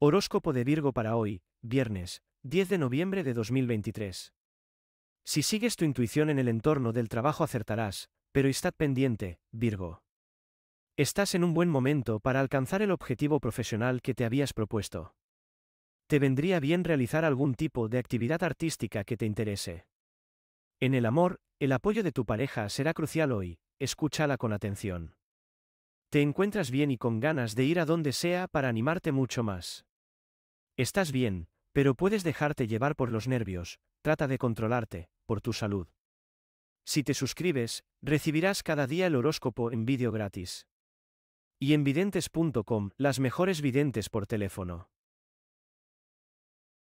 Horóscopo de Virgo para hoy, viernes, 10 de noviembre de 2023. Si sigues tu intuición en el entorno del trabajo acertarás, pero estad pendiente, Virgo. Estás en un buen momento para alcanzar el objetivo profesional que te habías propuesto. Te vendría bien realizar algún tipo de actividad artística que te interese. En el amor, el apoyo de tu pareja será crucial hoy, escúchala con atención. Te encuentras bien y con ganas de ir a donde sea para animarte mucho más. Estás bien, pero puedes dejarte llevar por los nervios, trata de controlarte, por tu salud. Si te suscribes, recibirás cada día el horóscopo en vídeo gratis. Y en videntes.com, las mejores videntes por teléfono.